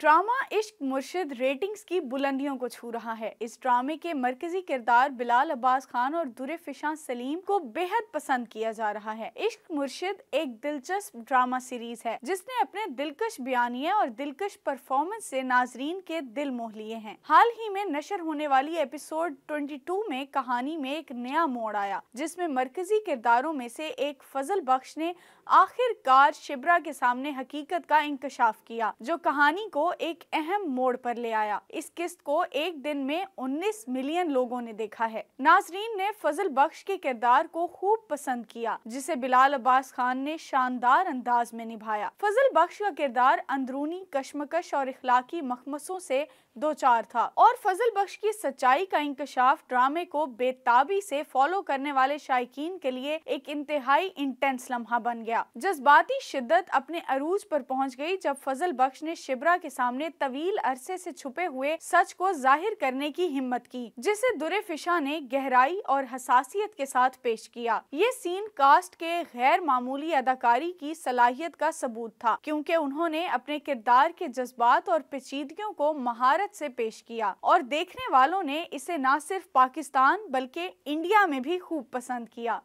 drama इश्क मुर्शिद ratings की बुलंदियों को छू रहा है इस ड्रामे के मरकजी किरदार बिलाल अब्बास खान और दुरे फिशा सलीम को बेहद पसंद किया जा रहा है इश्क मुर्शिद एक दिलचस्प ड्रामा सीरीज है जिसने अपने दिलकश बयानिए और दिलकश परफॉर्मेंस से नाजरीन के दिल मोह लिए हैं हाल ही में नशर होने वाली एपिसोड टू में कहानी में एक नया मोड़ आया जिसमे मरकजी किरदारों में से एक फजल बख्श ने आखिरकार शिबरा के सामने हकीकत का इंकशाफ किया जो कहानी को को एक अहम मोड़ पर ले आया इस किस्त को एक दिन में 19 मिलियन लोगों ने देखा है नाजरीन ने फजल बख्श के किरदार को खूब पसंद किया जिसे बिलाल अब्बास खान ने शानदार अंदाज में निभाया फजल बख्श का किरदार अंदरूनी कश्मकश और इखलाकी मखमसों से दो चार था और फजल बख्श की सच्चाई का इंकशाफ ड्रामे को बेताबी से फॉलो करने वाले शायकीन के लिए एक इंतहाई इंटेंस लम्हा बन गया जज्बाती शिद्दत अपने अरूज पर पहुंच गई जब फजल बख्श ने शिबरा के सामने तवील अरसे से छुपे हुए सच को जाहिर करने की हिम्मत की जिसे दुरे फिशा ने गहराई और हसासियत के साथ पेश किया ये सीन कास्ट के गैर मामूली अदाकारी की सलाहियत का सबूत था क्योंकि उन्होंने अपने किरदार के जज्बात और पेचीदगियों को महारत से पेश किया और देखने वालों ने इसे न सिर्फ पाकिस्तान बल्कि इंडिया में भी खूब पसंद किया